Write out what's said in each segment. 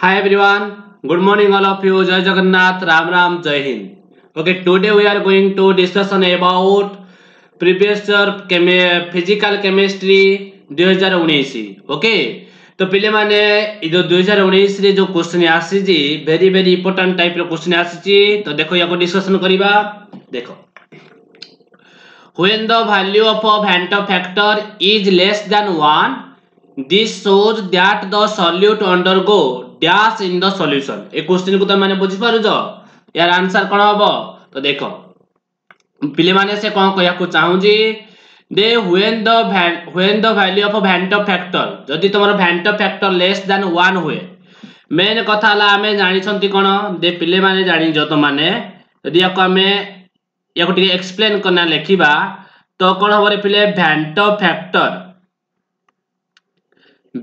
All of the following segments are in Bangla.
Hi everyone good morning all of you जय जगन्नाथ राम राम जय Hind okay today we are going to discussion about previous year physical chemistry 2019 okay तो पिले माने इ जो 2019 रे जो क्वेश्चन आसी जी वेरी वेरी इंपोर्टेंट टाइप रे क्वेश्चन आसी जी तो देखो याको डिस्कशन करबा देखो when the value of a van't factor is less than 1 this shows that the solute undergo प्यास इन द सल्यूशन ए क्वेश्चन को तुम मैंने यार आंसर कौन हम तो देख पिले से कौन कहवाक चाहूँगी दे when the of van't factor जदि तुम van't factor less than one हुए मेन कथा आम जानते कौन दे पिले माने जान यदि आपको एक्सप्लेन करना लिखा तो कौन हम पिले भैंट फैक्टर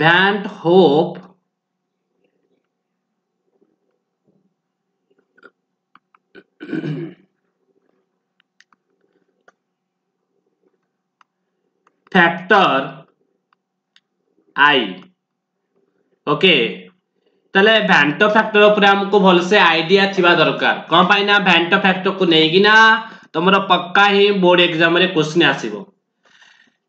भैंट होप फैक्टर आई ओके तले भैंटो फैक्टर उपरे हमको भलसे आईडिया थिबा दरकार कोन पाइना भैंटो फैक्टर को नेगिना तमरो पक्का ही बोर्ड एग्जाम रे क्वेश्चन आसीबो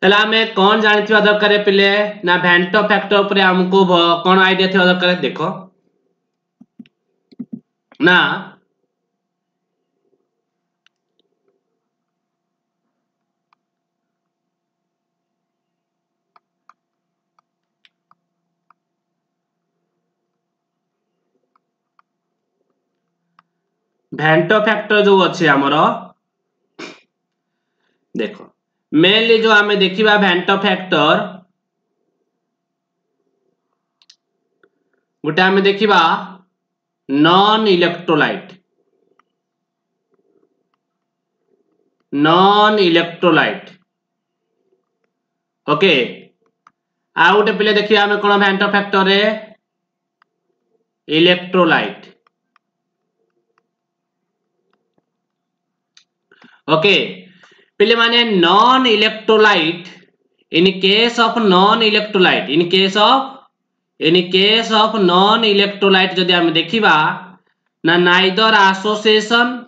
तला में कोन जानथिबा दरकार पिले ना भैंटो फैक्टर उपरे हमको कोन आईडिया थिबा दरकार देखो ना ଭେଣ୍ଟ ଫ୍ୟାକ୍ଟର ଯୋଉ ଅଛି ଆମର ଦେଖ ମେନଲି ଯୋଉ ଆମେ ଦେଖିବା ଭେଣ୍ଟ ଫ୍ୟାକ୍ଟର ଗୋଟେ ଆମେ ଦେଖିବା non electrolyte non electrolyte okay ଆଉ ଗୋଟେ ପିଲା ଦେଖିବା ଆମେ କ'ଣ ଭେଣ୍ଟ ଫ୍ୟାକ୍ଟରରେ ଇଲେକ୍ଟ୍ରୋଲାଇଟ୍ ओके पहले माने non electrolyte in case of non electrolyte in case of in case of non electrolyte जदि हम देखिबा ना neither association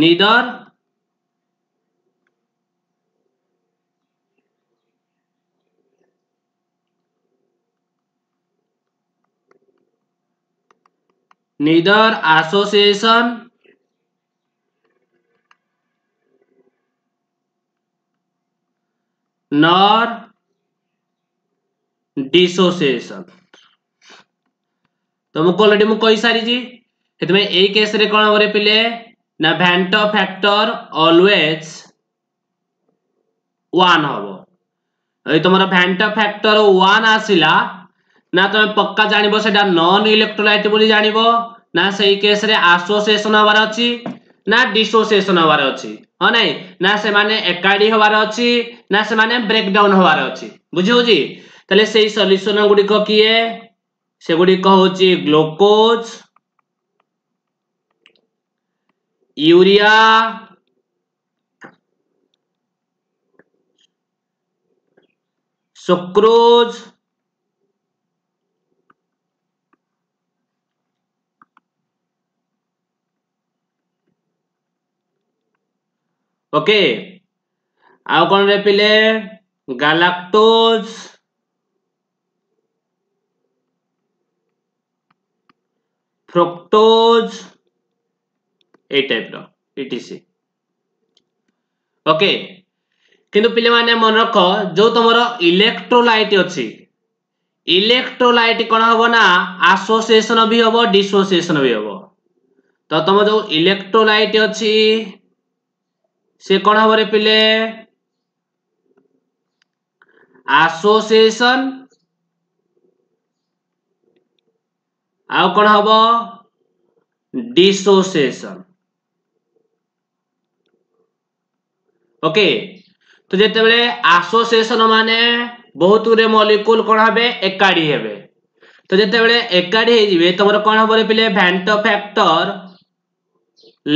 neither neither association nor dissociation तुमको ऑलरेडी मु कही सारी जी हेतमे ए केस रे कोन करे पिले ना भैंटो फैक्टर ऑलवेज 1 हबो ए तुम्हारा भैंटो फैक्टर 1 आसिला ना तुम पक्का जानिबो सेटा नॉन इलेक्ट्रोलाइट बोली जानिबो ना सेई केस रे एसोसिएशन हबार अछि ना डिसोसिएशन हबार अछि ହଁ ନାଇଁ ନା ସେମାନେ ଏକାଠି ହବାର ଅଛି ନା ସେମାନେ ବ୍ରେକ୍ ଡାଉନ୍ ହବାର ଅଛି ବୁଝି ହଉଛି ତାହେଲେ ସେଇ ସଲ୍ୟୁସନ ଗୁଡିକ କିଏ ସେଗୁଡିକ ହଉଛି ଗ୍ଲୁକୋଜ ୟୁରିଆ ସୁକ୍ରୋଜ ઓકે આવ કોણ રે પેલે ગાલાક્ટોઝ ફ્રુક્ટોઝ এই টাইপর ইটিসি ওকে কিন্তু পিলামানে মনে রখ যে তোমার ইলেকট্রোলাইট অছি ইলেকট্রোলাইট কোণ হব না আসোসিয়েসন বি হব ডিসোসিয়েসন বি হব তো তোমার যে ইলেকট্রোলাইট অছি ସେ মানে କ'ଣ ହବରେ ପିଲେ ଆସୋସିଏସନ ଆଉ କ'ଣ ହବ ডিসোসিয়েশন ওকে তো যেতবে আসোসিয়েশন মানে বহুত গুড়ে মলিকুল কোণ হবে একাড়ি হবে তো যেতবে একাড়ি হয়ে যাবে তোমার কোণ হব পিলে van't factor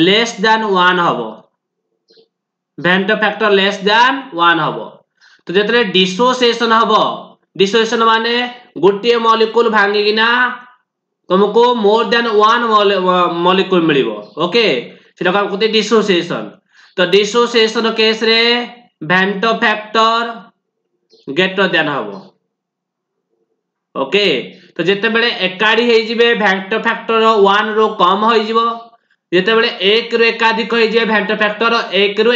less than one হব van't factor less than one হব তো যেতলে ডিসোসিয়েসন হব ডিসোসিয়েসন মানে গোটিয়ে মলিকুল ভাঙ্গিকিনা তোমাকে মোর দ্যান ওয়ান মলিকুল মিলব ওকে সেটা কাম করতে ডিসোসিয়েসন তো ডিসোসিয়েসন কেসরে ভ্যান্ট ফ্যাক্টর গ্রেটর দ্যান হব ওকে তো যেতবে একাড়ি হয়ে যাবে ভ্যান্ট ফ্যাক্টর ওয়ান রু কম হয়ে যাব যেতবে এক রু একাধিক হয়ে যাবে ফ্যাক্টর এক রু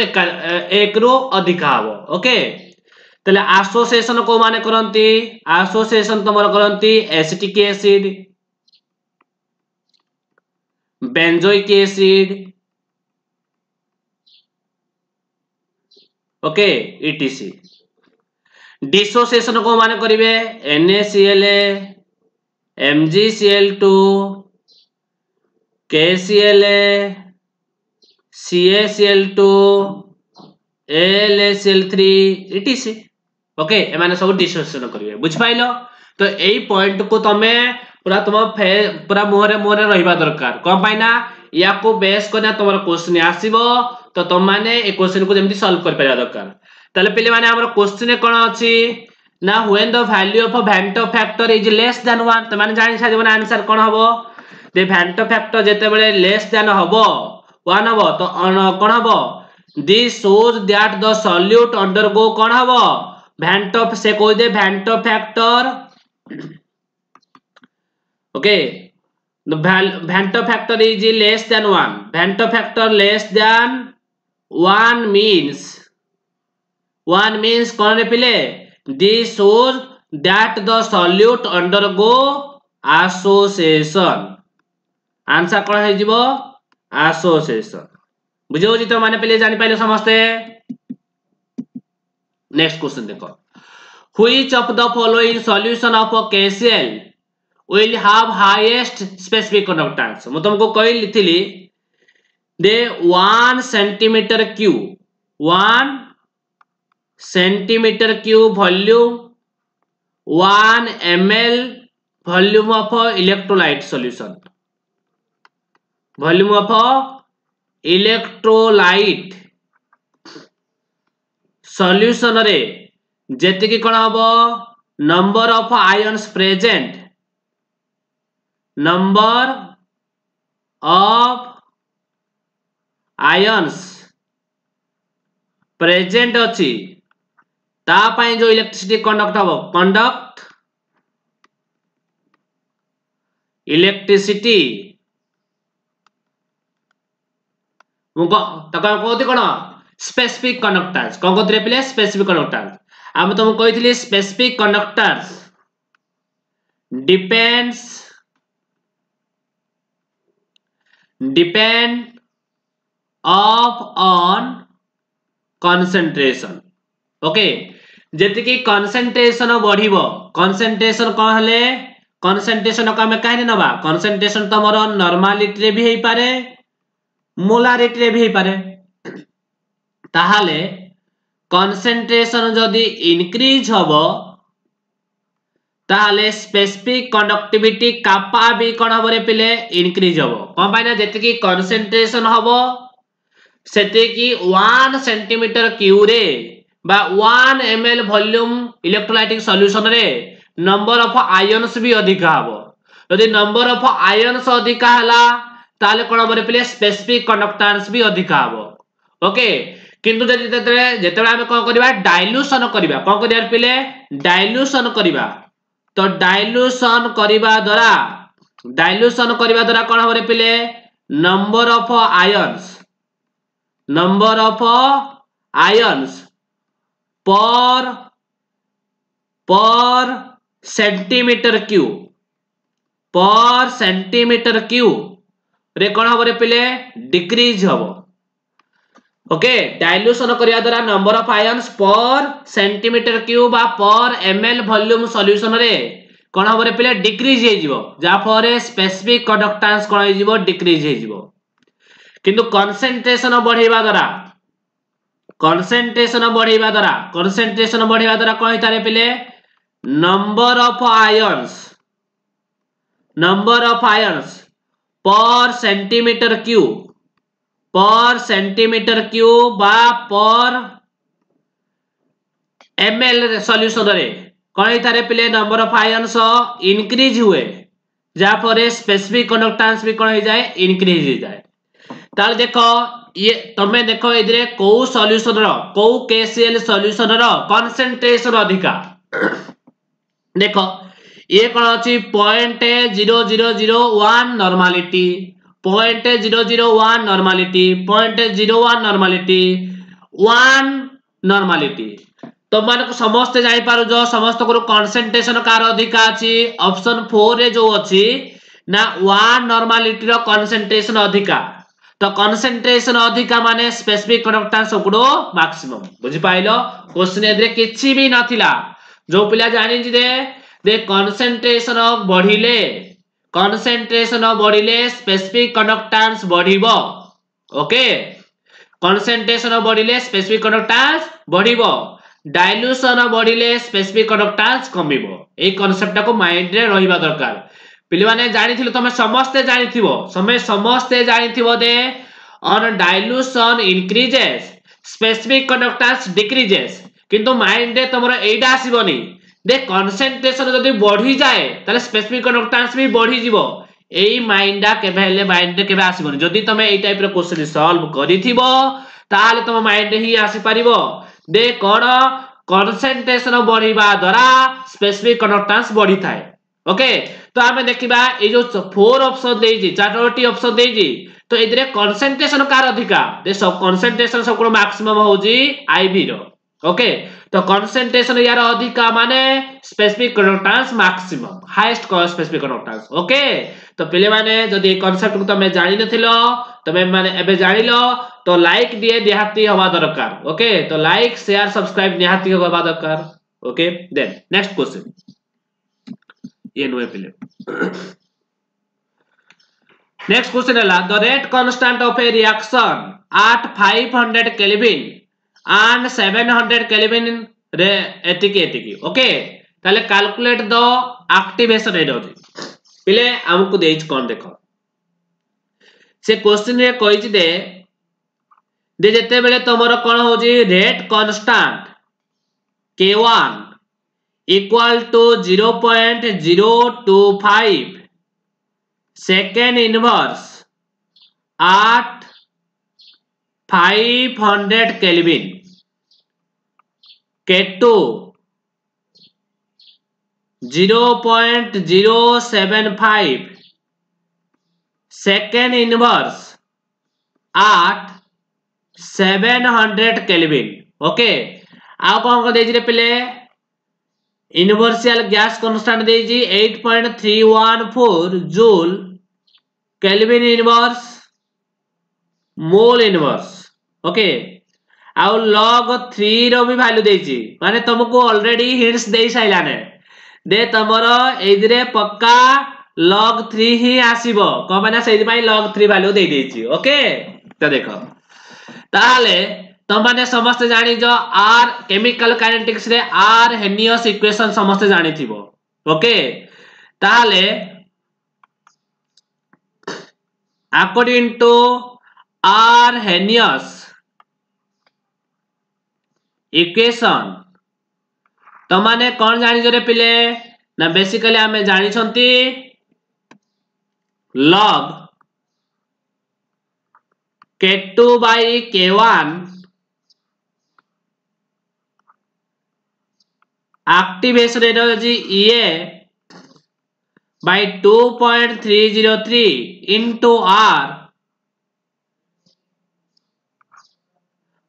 এক রু অধিক হব ওকে তাহলে আসোসিয়েসন কেউ মানে করতে আসোসিয়েসন তোমার করতে acetic acid benzoic acid okay etc dissociation কেউ মানে করবে NaCl MgCl two KCl, CaCl2, AlCl3 etc. Okay माने सब डिसोसिएशन करिवे बुझ पाइलो तो एई पॉइंट को तमे पूरा तुम पूरा मुहरे मुहरे रहिबा दरकार को पाइना या को बेस करना तुम्हारा क्वेश्चन आसीबो तो तुम माने ए क्वेश्चन को जेमती सॉल्व कर पाइबा दरकार तले पिले माने हमर क्वेश्चन कोन अछि ना when the value of a van't factor is less than 1 त माने जानि सा जेमन आंसर कोन हबो ଦି ଭ୍ୟାଣ୍ଟ ଫ୍ୟାକ୍ଟର ଯେତେବେଳେ ଲେସ୍ ଦ୍ୟାନ୍ ହବ ୱାନ୍ ହବ ତ କ'ଣ ହବ the shows that the solute undergo କ'ଣ ହବ ଭ୍ୟାଣ୍ଟ ସେ କହିଦେ van't factor okay van't factor is less than one van't factor less than one means one means কোন পিলে the shows that the সল্যুট undergo association answer कौन हो आसोसीएसन बुझे हो तो मैंने पहले जानी पाइले समस्ते नेक्स्ट क्वेश्चन देखो हुई of the following solution of a KCl will have highest specific conductance मु तुमको कहि लिथिली दे 1 centimetre cube 1 centimetre cube volume 1 ml volume of electrolyte solution volume of electrolyte solution जी कौन हम number of ions present number of ions present अच्छी जो इलेक्ट्रिसिटी कंडक्ट हम कंडक्ट इलेक्ट्रिसिटी কোথায় কোণ স্পেসিফিক কন্ডক্টার্স কম কোথায় পিলে স্পেসিফিক কন্ডক্টার্স আমি তোমাকে কইলি specific conductance depends depend of on concentration okay যেতিকি কনসেন্ট্রেশন বড়িব কনসেন্ট্রেশন কোন হলে কনসেন্ট্রেশন को आम कहीं नवा कनसेंट्रेसन तुम नर्मालीट्रे भी हो पारे মোলারিটিরে হইপারে তাহলে কনসেন্ট্রেশন যদি ইনক্রিজ হব তাহলে স্পেসিফিক কন্ডক্টিভিটি কাপা বি কোণ হব রে পিলে ইনক্রিজ হব কোন পাই না যেতকি কনসেন্ট্রেশন হব সেতিকি 1 সেন্টিমিটার কিউ রে বা 1 ml ভলিউম ইলেকট্রোলাইটিক সলিউশন রে নম্বর অফ আয়নস বি অধিক হব যদি নম্বর অফ আয়নস অধিক হলা ତାହେଲେ କଣ ହବ ପିଲେ ସ୍ପେସିଫିକ କଣ୍ଡକ୍ଟାନ୍ସ ବି ଅଧିକା ହବ ଓକେ କିନ୍ତୁ ଯଦି ଯେତେବେଳେ ଆମେ କଣ କରିବା ଡାଇଲ୍ୟୁସନ କରିବା କଣ କରିବା ପିଲେ ଡାଇଲ୍ୟୁସନ କରିବା ତ ଡାଇଲ୍ୟୁସନ କରିବା ଦ୍ୱାରା ଡାଇଲ୍ୟୁସନ କରିବା ଦ୍ୱାରା କଣ ହବ ପିଲେ number of ions number of ions per per centimetre cube per centimetre cube ରେ କ'ଣ ହବରେ ପିଲେ ଡିକ୍ରିଜ ହବ ଓକେ ଡାଇଲ୍ୟୁସନ କରିବା ଦ୍ୱାରା number of ions per centimetre cube ବା ପର୍ ଏମ୍ ଏଲ୍ ଭଲ୍ୟୁମ୍ ସଲ୍ୟୁସନରେ କ'ଣ ହବରେ ପିଲେ ଡିକ୍ରିଜ ହେଇଯିବ ଯାହାଫଳରେ ସ୍ପେସିଫିକ୍ କଣ୍ଡକ୍ଟାନ୍ସ କ'ଣ ହେଇଯିବ ଡିକ୍ରିଜ ହେଇଯିବ କିନ୍ତୁ କନସେନ୍ଟ୍ରେସନ ବଢ଼େଇବା ଦ୍ୱାରା କନସେନ୍ଟ୍ରେସନ ବଢ଼େଇବା ଦ୍ୱାରା କନସେନ୍ଟ୍ରେସନ ବଢ଼େଇବା ଦ୍ୱାରା କ'ଣ ହେଇଥାଏ ପିଲେ number of ions number of ions per centimetre cube per centimetre cube बा पर एमएल सॉल्यूशन रे कौन इतारे पिले नंबर ऑफ आयंस इंक्रीज हुए जहाँ पर स्पेसिफिक कंडक्टेंस भी कोन हो जाए इंक्रीज हो जाए ताल देखो ये तमे देखो इदरे को सॉल्यूशन रो को केसीएल सॉल्यूशन रो कंसंट्रेशन अधिका देखो ଇଏ କ'ଣ ଅଛି point zero zero zero one normality point zero zero one normality point zero one normality one normality তোমাকে সমস্তে জাঁপারুছ সমস্ত কনসেন্ট্রেসন কার অধিকা আছে অপশন ফোর রে যে অছি না ওয়ান নর্মালিটির কনসেন্ট্রেসন অধিকা তো কনসেন্ট্রেসন অধিকা মানে স্পেসিফিক কন্ডক্টান্স উপড়ো ম্যাক্সিমম বুঝি পাইলো কোশ্চিন এদের কিছু বি নথিলা যে পিলা জানি যে the concentration of বঢ়িলে concentration of বঢ়িলে specific conductance বঢ়িব okay concentration of বঢ়িলে specific conductance বঢ়িব ডাইলুসন বঢ়িলে স্পেসিফিক কন্ডক্টান্স কমিব এই কনসেপ্টটাকে মাইন্ডরে রহিবা দরকার পিলামানে জানিছিল তুমি সমস্তে জানিথিব তুমি সমস্তে জানিথিব the on dilution increases specific conductance decreases কিন্তু মাইন্ডরে তোমার এইটা আসিবনি दे कनसेट्रेसन जब बढ़ी जाए तो स्पेसीफिक कंडक्टान्स भी बढ़ी यही माइंडा के माइंड के आसबन जदि तुम यही टाइप रोश्चिन सल्व कर तुम माइंड ही आसपार दे कौन कनसेट्रेसन बढ़ा द्वारा स्पेसीफिक कंडक्टान्स बढ़ी थाए ओके तो आम देखा ये फोर अप्सन चारोटी अप्सन तो ये कनसेट्रेसन कार अधिका कनसेट्रेसन सब मैक्सीम हूँ आई भी रके okay? तो कंसंट्रेशन यार अधिक माने स्पेसिफिक कंडक्टेंस मैक्सिमम हाईएस्ट कॉस स्पेसिफिक कंडक्टेंस ओके तो पहले माने जदी ए कांसेप्ट को तमे जानि नथिलो तमे माने एबे जानिलो तो लाइक दिए देहाती हवा दरकार ओके तो लाइक शेयर सब्सक्राइब निहाती हवा दरकार ओके देन नेक्स्ट क्वेश्चन ये नोए पहले नेक्स्ट क्वेश्चन है the rate constant of a reaction at 500 kelvin and 700 kelvin রে এটিকি এটিকি ওকে তাহলে ক্যালকুলেট দ আক্টিভেশন এনর্জি পিলে আমকু দেইছি কোন দেখো সে কোশ্চেন রে কইছি দে দে যেতেবেলে তোমার কোন হউজি rate constant k1 equal to 0.025 second inverse at 500 kelvin केटो zero point zero seven five second inverse आठ सेवेन हंड्रेड केल्विन ओके आई कौन कौन पे इनवर्सियल गैस कन्स्टांट दे eight point three one four joule kelvin inverse mole inverse okay okay. ଆଉ ଲଗ୍ ଥ୍ରୀର ବି ଭାଲ୍ୟୁ ଦେଇଛି ମାନେ ତମକୁ ଅଲରେଡି ହିଣ୍ଟସ୍ ଦେଇ ସାରିଲାନେ ଦେ ତମର ଏଇଥିରେ ପକ୍କା ଲଗ୍ ଥ୍ରୀ ହିଁ ଆସିବ କ'ଣ ପାଇଁ ନା ସେଇଥିପାଇଁ ଲଗ୍ ଥ୍ରୀ ଭାଲ୍ୟୁ ଦେଇଦେଇଛି ଓକେ ତ ଦେଖ ତାହେଲେ ତମମାନେ ସମସ୍ତେ ଜାଣିଛ ଆର୍ କେମିକାଲ କାଇନେଟିକ୍ସରେ ଆର୍ ହେନିୟସ୍ ଇକ୍ୱେସନ୍ ସମସ୍ତେ ଜାଣିଥିବ ଓକେ ତାହେଲେ according to Arrhenius equation तो माने कौन जान पिले ना बेसिकली आम जानते लग के टू बे आक्टिवेस रेट होगी A by 2.303 into R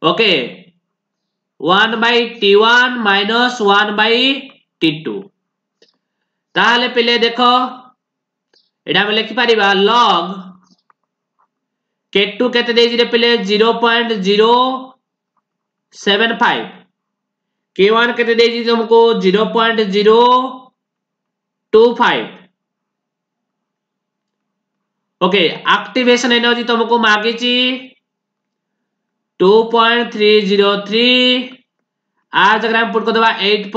okay one by T one minus one by T two ताले पिले देख ये लिखिपर लग के टू के पे zero point zero seven five K one के तुमको zero point zero two five okay activation energy तुमको मागिची टू पुट कर दबा at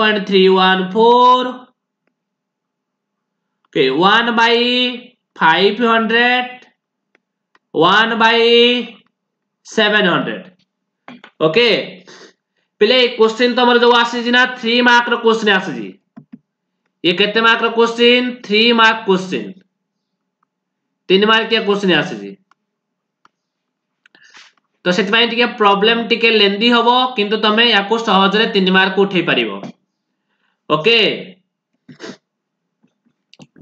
okay one by five hundred one by okay पिले क्वेश्चन तुम जो आसी ना थ्री मार्क क्वेश्चन आसी जी ये कितने mark question three mark question तीन मार्क क्वेश्चन आसी जी ତ ସେଥିପାଇଁ ଟିକେ ପ୍ରୋବ୍ଲେମ୍ ଟିକେ ଲେନ୍ଦି ହେବ କିନ୍ତୁ ତମେ ୟାକୁ ସହଜରେ ତିନି ମାର୍କ ଉଠେଇ ପାରିବ ଓକେ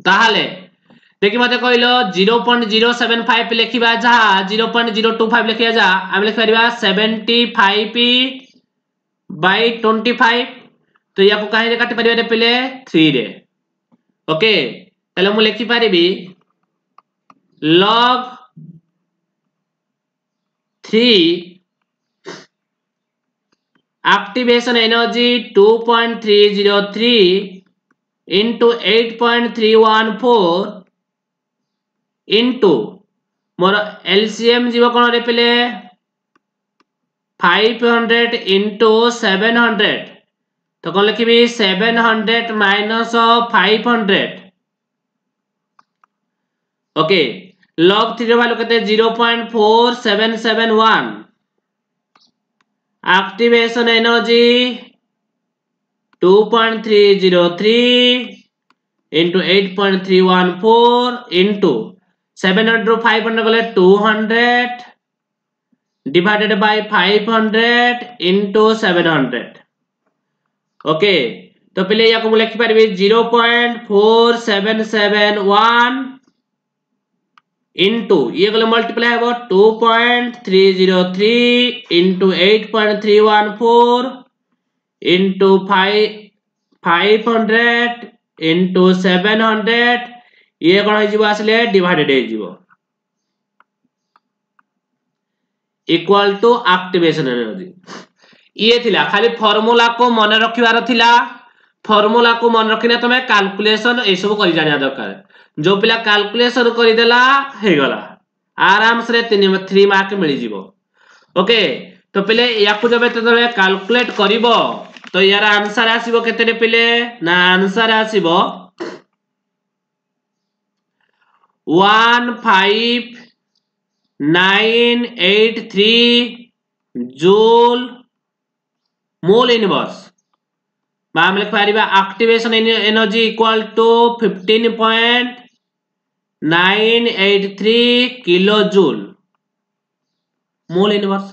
ତାହେଲେ দেখি মতো কহিল zero point zero seven five লিখবা যা zero point zero two five লিখবা যা আমি লিখিপার seventy five by twenty five তো ইয়াকু কাহিঁরে কাটিপার পিলে থ্রিরে ওকে তাহলে মু লিখিপারি log 3 activation energy 2.303 into 8.314 into मोर एलसीएम जीव कोन रे पले 500 into 700 तो कोन लिखिबी 700 minus 500 ओके okay. লব থ্রির ভ্যালু কেতে zero point four seven seven one activation energy 2.303 into 8.314 into 7 into 5 undergole 200 divided by 500 into 700 okay तो पहले या को लिख पारे 0.4771 इंटू ये गले मल्टीप्लाई हम two point three zero three into eight point three one four into five five hundred into seven hundred ये कौन आसले डिडेड हो इक्वाल टू आक्टिवेशन एनर्जी ये थिला खाली फॉर्मूला को मन रखिबार थिला फॉर्मूला को मन रखिने तमे कैलकुलेशन ए सब करि जानिया दरकार जो पिला काल्कुलेसन करदेला आराम से थ्री मार्क मिल ओके तो पिले जब तुम कर तो यार आंसर आसो के पिले ना आंसर आसो nine eight three joule mole inverse लिख पार energy equal to fifteen point 983 kilo joule mole inverse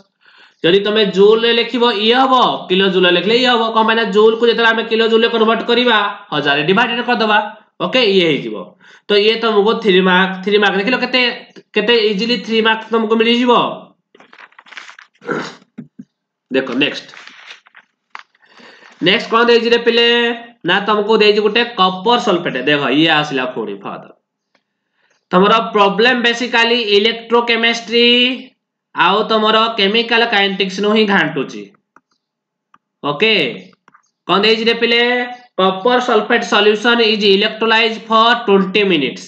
যদি তুমি জুল রে লিখিব ইয়ে হব কিলো জুল লিখলে ইয়ে হব কম পাই না জুল কু যেতে আমি কিলো জুল কনভর্ট করা হাজার ডিভাইডেড করদবা ওকে ইয়ে হয়ে তো ইয়ে তুমকু থ্রি মার্ক থ্রি মার্ক দেখিল কেতে কেতে ইজিলি থ্রি মার্ক তুমকু মিলি যাব দেখো নেক্সট নেক্সট কোন দেইছি রে পিলে না তুমকু দেইছি গুটে কপার সলফেট দেখো ইয়ে আসিলা পুনি ফাদার तुम प्रोब्लेम बेसिकाली इलेक्ट्रोकेमिस्ट्री आउ तुम केमिकल कैंटिक्स नु घाटू ओके कौन दे पे प्रपर sulphate solution is electrolyse for twenty minutes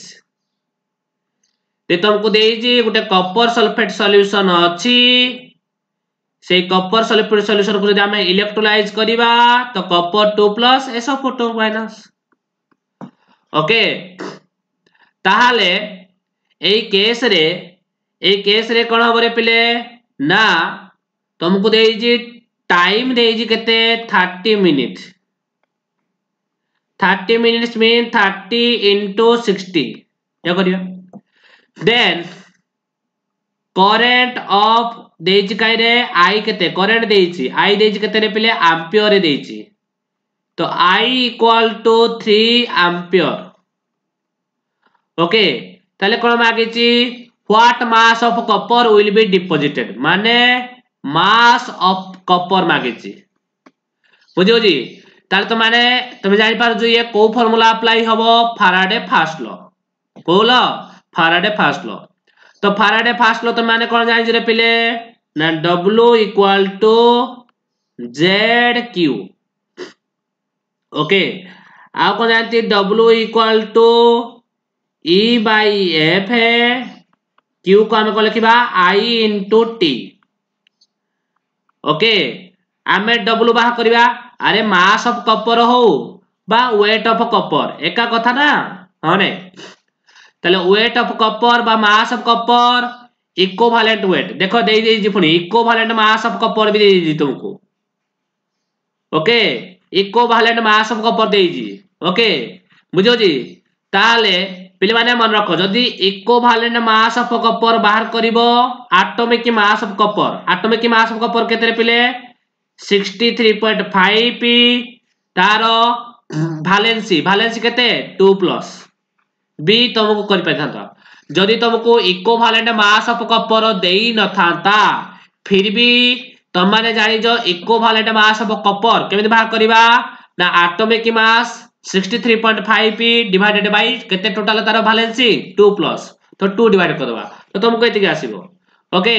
तुमको दे गोटे कपर सल्फेट सल्यूसन अच्छी से कपर सल्फेट सल्यूसन को इलेक्ट्रोलाइज करवा तो copper two plus SO minus okay ताहले केस रे केस रे कौन हम पिले ना तुमको दे टाइम देते thirty minute thirty minutes mean thirty into sixty then current of the कहीं आई के करेन्ट दे आई देते पिले आमपिओर दे तो I equal to three ampere okay তাহলে কোন মাগিছি what mass of copper will be deposited মানে মাস অফ কপর মাগিছি বুঝি বুঝি তাহলে তোমাকে তুমি জানিপারছ ইয়ে কেউ ফর্মুলা আপ্লাই হব ফারাডে ফার্স্ট ল কেউ ল ফারাডে ফার্স্ট ল তো ফারাডে ফার্স্ট ল তুমি কোণ জানিছ রে পিলে না W equal to Z Q okay আউ কোণ জানি W equal to E by F Q को आम कौन लिखा आई इंटु टी ओके आम डब्लू बाहर करवा अरे मास ऑफ कपर हो बा वेट ऑफ कपर एका कथा ना हाँ ने तले वेट ऑफ कपर बा mass of copper equivalent weight देखो दे दीजिए पुनी इक्विवेलेंट मास ऑफ कपर भी दे दीजिए तुमको ओके इक्विवेलेंट मास ऑफ कपर दे दीजिए ओके बुझो जी ताले ପିଲାମାନେ ମନେ ରଖ ଯଦି ଇକୋଭାଲେଣ୍ଟ ମାସ୍ ଅଫ୍ କପର ବାହାର କରିବ atomic mass of copper atomic mass of copper କେତେରେ ପିଲେ ସିକ୍ସଟି ଥ୍ରୀ ପଏଣ୍ଟ ଫାଇଭ ତାର ଭାଲେନ୍ସି ଭାଲେନ୍ସି କେତେ ଟୁ ପ୍ଲସ୍ ବି ତମକୁ କରିପାରିଥାନ୍ତ ଯଦି ତମକୁ ଇକୋଭାଲେଣ୍ଟ ମାସ୍ ଅଫ୍ କପର ଦେଇନଥାନ୍ତା ଫିର ବି ତମମାନେ ଜାଣିଛ ଇକୋଭାଲେଣ୍ଟ ମାସ୍ ଅଫ୍ କପର କେମିତି ବାହାର କରିବା ନା ଆଟୋମିକ ମାସ୍ 63.5 पी डिवाइडेड बाय केते टोटल तार भालेन्सी 2 प्लस तो 2 डिवाइड कर करदे तो तुम तुमको के आसीबो ओके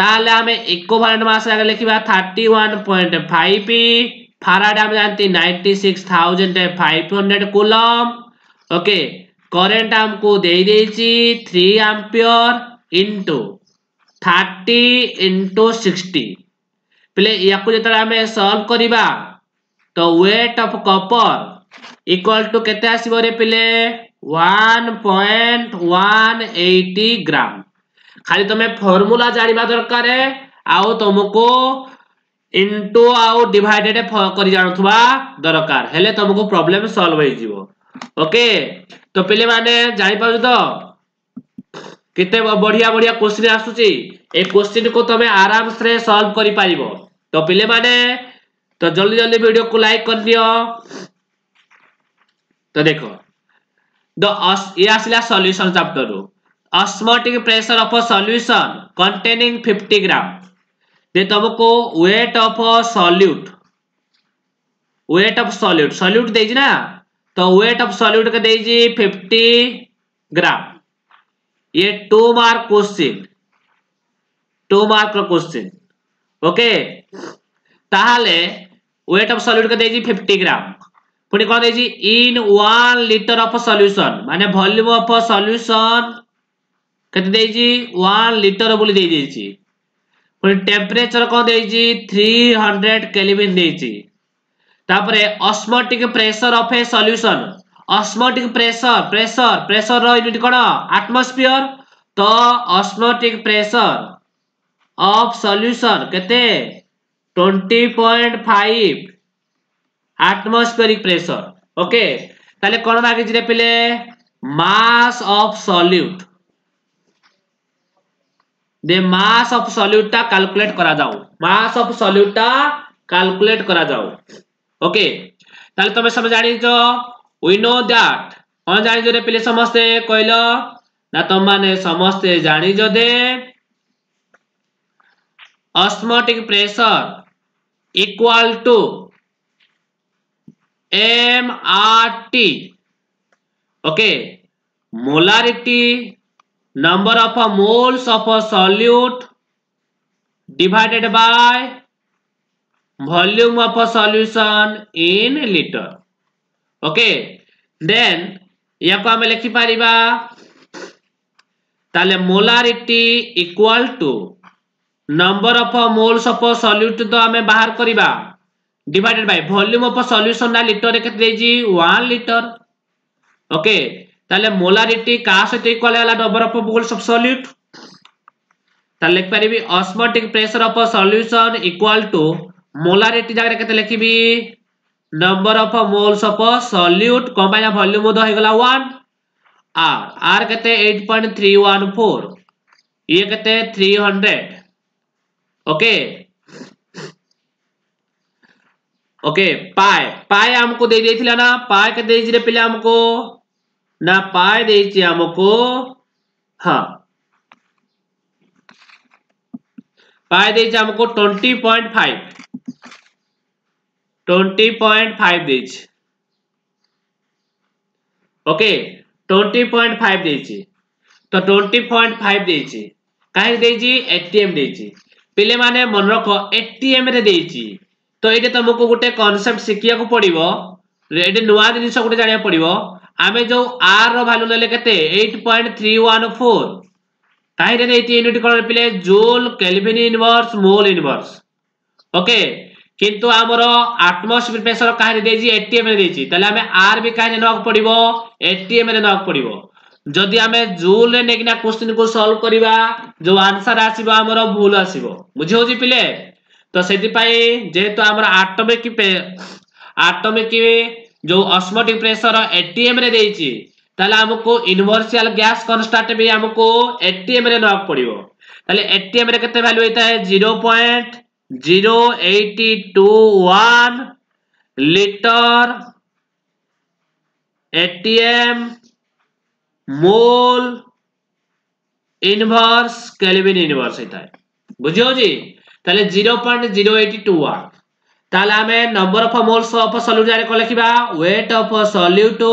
ताले आम इक्विवेलेंट मास आगे लिखिबा 31.5 वन पॉइंट फाइव पी फाराड आम जानते ninety six thousand five hundred coulomb okay current into the three ampere into thirty into sixty बोले या सल्व तो weight of copper equal to केते आसीबो रे पिले 1.180 ग्राम खाली तुम्हें फॉर्मूला जानिबा दरकार है आउ तुमको ইন্টু আউ ডিভাইডেড করে জাণুবা দরকার হলে তোমাকে প্রবলেম সলভ হয়ে যাব ওকে তো পিলে মানে জাঁপার তো কেতে বড়িয়া বড়িয়া কোশ্চিন আসুচি এই কোশ্চিন কু তুমি আরামসে সলভ করে পার তো পিলে মানে তো জলদি জলদি ভিডিও কু লাইক করে দিও तो देखो द ये आसला सॉल्यूशन चैप्टर रु osmotic pressure of a solution containing 50 gram दे तुमको weight of a solute weight of solute solute देजी ना तो वेट ऑफ सॉल्यूट के देजी 50 ग्राम ये two mark question two mark question okay ताहले वेट ऑफ सॉल्यूट के देजी 50 ग्राम ପୁଣି କ'ଣ ଦେଇଛି in one litre of solution ମାନେ ଭଲ୍ୟୁମ୍ ଅଫ୍ ସଲ୍ୟୁସନ୍ କେତେ ଦେଇଛି ୱାନ୍ ଲିଟର ବୋଲି ଦେଇଦେଇଛି ପୁଣି ଟେମ୍ପରେଚର କ'ଣ ଦେଇଛି ଥ୍ରୀ ହଣ୍ଡ୍ରେଡ଼ କେଲଭିନ୍ ଦେଇଛି ତାପରେ osmotic pressure of a solution osmotic pressure pressure ପ୍ରେସରର ୟୁନିଟ୍ କ'ଣ ଆଟମସ୍ଫିୟର ତ ଅସ୍ମଟିକ୍ ପ୍ରେସର ଅଫ୍ ସଲ୍ୟୁସନ୍ କେତେ twenty point five atmospheric pressure okay তাহলে কোন মাগিজ রে পেলে মাস অফ সলিউট দে মাস অফ সলিউটটা ক্যালকুলেট করা যাও মাস অফ সলিউটটা ক্যালকুলেট করা যাও ওকে তাহলে তুমি সব জানিছ উই নো দ্যাট কোন জানিছ রে পেলে সমস্তে কইল না তোমানে সমস্তে জানিছ দে osmotic pressure equal to MRT. Okay. Molarity, number of a moles of a solute divided by volume of a solution in liter. Okay. Then, याको आम लिखि पारिबा ताले molarity equal to number of moles of solute तो आमे बाहर करिबा divided by volume of a solution na liter ekate deji 1 liter okay তাহলে মোলারিটি কাহ সহিত ইকুয়াল হল ডবর অফ মোলস অফ সলিউট তাহলে লিখ পারিবি osmotic pressure of solution equal to molarity জায়গায় কেতে লিখিবি number of moles of solute কম পাই ভলিউম তো হয়ে গলা 1 আর আর কেতে 8.314 ये কেতে 300 ওকে okay. ओके पाए पाय आमको दे थी ना पाए के दे पे आमको ना पाए दे आमको हाँ पाए दे आमको twenty point five twenty point five दे ओके ट्वेंटी पॉइंट फाइव दे तो ट्वेंटी पॉइंट फाइव दे कहीं एटीएम दे पे मैंने मन रख एटीएम रे देची তো ଏଇଟା ତମକୁ ଗୋଟେ କନସେପ୍ଟ ଶିଖିବାକୁ ପଡିବ ଏଇଠି ନୂଆ ଜିନିଷ ଗୋଟେ ଜାଣିବାକୁ ପଡିବ ଆମେ ଯୋଉ r ର ଭାଲ୍ୟୁ ନେଲେ କେତେ 8.314 କାହିଁରେ ନେଇତି ୟୁନିଟ୍ କଣ ପିଲେ joule kelvin inverse mole inverse okay কিন্তু আমার আটমোস্ফিয়ার প্রেসার কাহিনী দিয়েছি এটিএম রে দিয়েছি তাহলে আমি আর বি কাহিনী নেওয়া পড়ব এটিএম রে নেওয়া পড়ব যদি আমি জুল রে নেকিনা কোশ্চিন কু সলভ করিবা যে আনসার আসিব আমার ভুল আসিব বুঝি হচ্ছে পিলে तो से যেহেতু आम आटोमिक आटोमिक जो अस्मोटिक प्रेसर एटीएम रे देइची ताले हमको इनवर्सियल गैस कांस्टेंट भी हमको एटीएम रे नक पड़ियो ताले एटीएम रे केते वैल्यू होता है 0.0821 litre ATM mole inverse kelvin inverse होता है बुझियो जी তাহলে zero point zero eighty two ୱାଟ୍ ତାହେଲେ ଆମେ number of moles of solute ଯାରେ କ'ଣ ଲେଖିବା weight of solute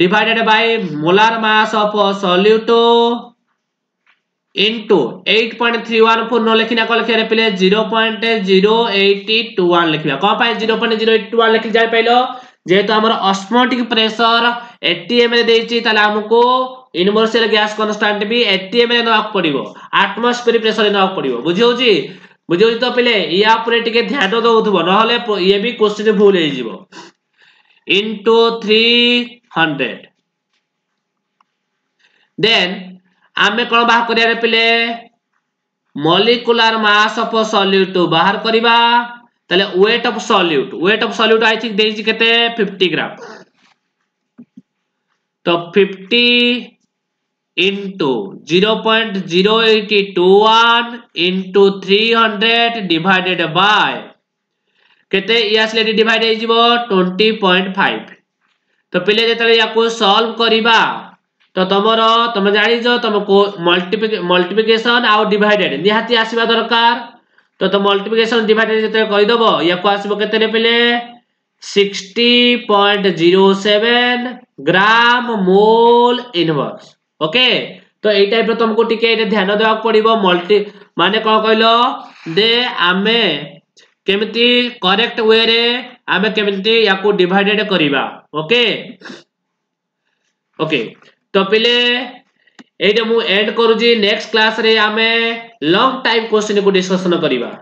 divided by molar mass of solute into eight point three one four নিখি না লিখে রেপিলে zero point zero eighty two one লিখবা কম পাই zero point zero eighty two one লিখি যাই পাইল যেহেতু আমার অসমোটিক প্রেসর এটিএম রে দিয়েছি তাহলে আমাকে ইনভর্সিয়াল গ্যাস কনস্টান্ট বি এটিএম রে নেওয়া পড়ব আটমোস্ফিয়ার প্রেসর রে নেওয়া পড়ব বুঝি হচ্ছে বুঝি হচ্ছে তো পিলে ইয়া উপরে টিকে ধ্যান দউথব নহলে ইয়ে বি কোশ্চেন ভুল হয়ে যাব ইনটু 300 দেন আমি কোন বাহ করিয়ার পিলে মলিকুলার মাস অফ সলিউট বাহার করিবা তাহলে weight of solute weight of solute I think দেইছি কেতে 50 গ্রাম তো 50 into 0.0821 into 300 divided by केते यस लेडी डिवाइड हे जीवो 20.5 तो पिले जे तले याको सॉल्व करिवा तो तमरो तम जानि जो तमको मल्टीप्लिकेशन आउ डिवाइडेड निहाती आसीबा दरकार तो तो मल्टीप्लिकेशन डिवाइडेड जेतले करि दबो याको आसीबो केते रे पिले 60.07 ग्राम मोल इनवर्स ଓକେ ତ ଏଇ ଟାଇପ୍ର ତୁମକୁ ଟିକେ ଏଇଟା ଧ୍ୟାନ ଦେବାକୁ ପଡ଼ିବ ମଲ୍ଟି ମାନେ କ'ଣ କହିଲ ଦେ ଆମେ କେମିତି କରେକ୍ଟ ୱେରେ ଆମେ କେମିତି ୟାକୁ ଡିଭାଇଡେଡ୍ କରିବା ଓକେ ଓକେ ତ ପିଲେ ଏଇଟା ମୁଁ ଏଣ୍ଡ କରୁଛି ନେକ୍ସଟ କ୍ଲାସରେ ଆମେ ଲଙ୍ଗ ଟାଇମ୍ କୋଶ୍ଚିନ୍କୁ ଡିସ୍କସନ୍ କରିବା